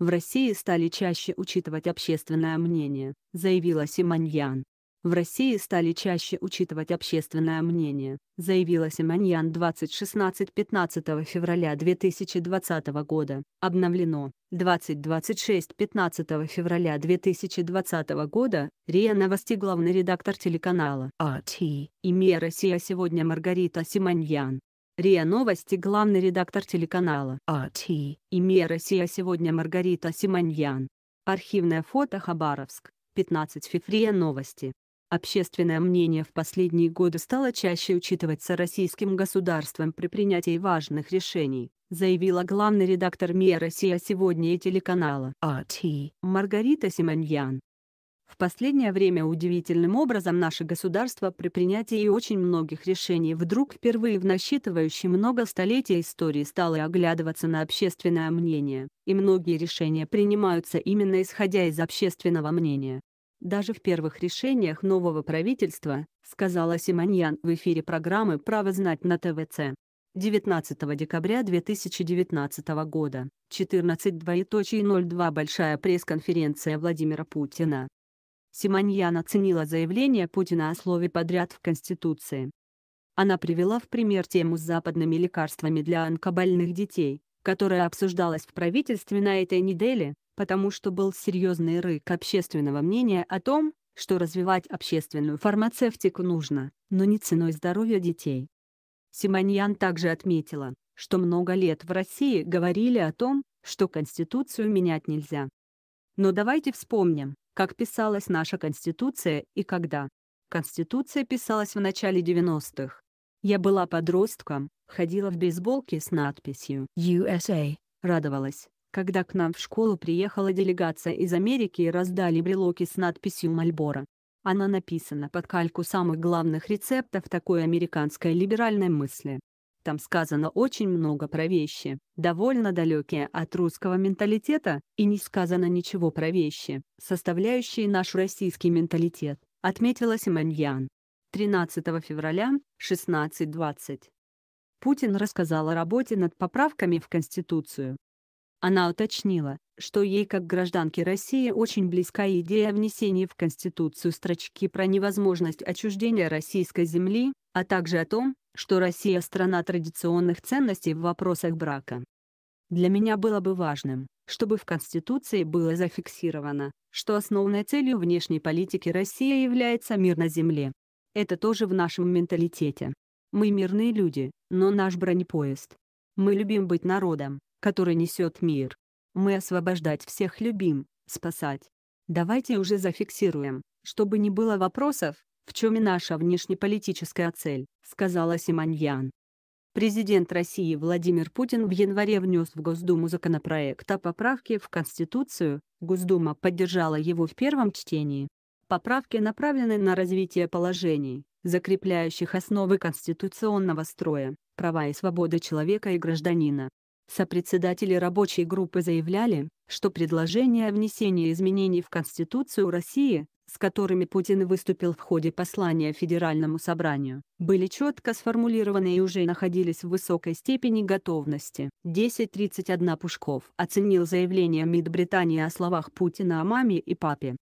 В России стали чаще учитывать общественное мнение, заявила Симоньян. В России стали чаще учитывать общественное мнение, заявила Симоньян 2016-15 февраля 2020 года, обновлено 20 26 15 февраля 2020 года, РИА Новости главный редактор телеканала АТ и МИА Россия сегодня Маргарита Симоньян. РИА Новости главный редактор телеканала АТ и МИА Россия сегодня Маргарита Симоньян. Архивное фото Хабаровск, 15 февраля Новости. Общественное мнение в последние годы стало чаще учитываться российским государством при принятии важных решений, заявила главный редактор МИА Россия сегодня и телеканала АТ Маргарита Симоньян. В последнее время удивительным образом наше государство при принятии очень многих решений вдруг впервые в насчитывающей много столетий истории стало оглядываться на общественное мнение, и многие решения принимаются именно исходя из общественного мнения. Даже в первых решениях нового правительства, сказала Симоньян в эфире программы «Право знать» на ТВЦ. 19 декабря 2019 года, 14.02.02 Большая пресс-конференция Владимира Путина. Симоньян оценила заявление Путина о слове «подряд» в Конституции. Она привела в пример тему с западными лекарствами для онкобольных детей, которая обсуждалась в правительстве на этой неделе, потому что был серьезный рык общественного мнения о том, что развивать общественную фармацевтику нужно, но не ценой здоровья детей. Симоньян также отметила, что много лет в России говорили о том, что Конституцию менять нельзя, но давайте вспомним, как писалась наша Конституция и когда. Конституция писалась в начале 90-х. Я была подростком, ходила в бейсболке с надписью «USA», радовалась, когда к нам в школу приехала делегация из Америки и раздали брелоки с надписью «Мальборо». Она написана под кальку самых главных рецептов такой американской либеральной мысли. Там сказано очень много про вещи, довольно далекие от русского менталитета, и не сказано ничего про вещи, составляющие наш российский менталитет, отметила Симоньян. 13 февраля, 16.20. Путин рассказал о работе над поправками в Конституцию. Она уточнила, что ей как гражданке России очень близка идея внесения в Конституцию строчки про невозможность отчуждения российской земли, а также о том, что Россия – страна традиционных ценностей в вопросах брака. Для меня было бы важным, чтобы в Конституции было зафиксировано, что основной целью внешней политики России является мир на земле. Это тоже в нашем менталитете. Мы мирные люди, но наш бронепоезд. Мы любим быть народом, который несет мир. Мы освобождать всех любим, спасать. Давайте уже зафиксируем, чтобы не было вопросов, в чем и наша внешнеполитическая цель», — сказала Симоньян. Президент России Владимир Путин в январе внес в Госдуму законопроект о поправке в Конституцию, Госдума поддержала его в первом чтении. Поправки направлены на развитие положений, закрепляющих основы конституционного строя, права и свободы человека и гражданина. Сопредседатели рабочей группы заявляли, что предложение о внесении изменений в Конституцию России с которыми Путин выступил в ходе послания Федеральному собранию, были четко сформулированы и уже находились в высокой степени готовности. 10.31 Пушков оценил заявление МИД Британии о словах Путина о маме и папе.